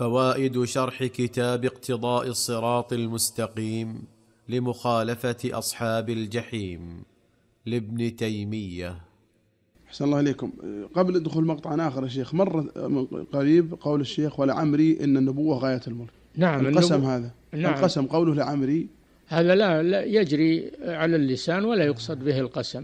فوائد شرح كتاب اقتضاء الصراط المستقيم لمخالفه اصحاب الجحيم لابن تيميه احسن الله اليكم قبل دخول مقطع اخر يا شيخ مر قريب قول الشيخ ولعمري ان النبوه غايه الملك نعم القسم هذا نعم القسم قوله لعمري هذا لا, لا يجري على اللسان ولا يقصد به القسم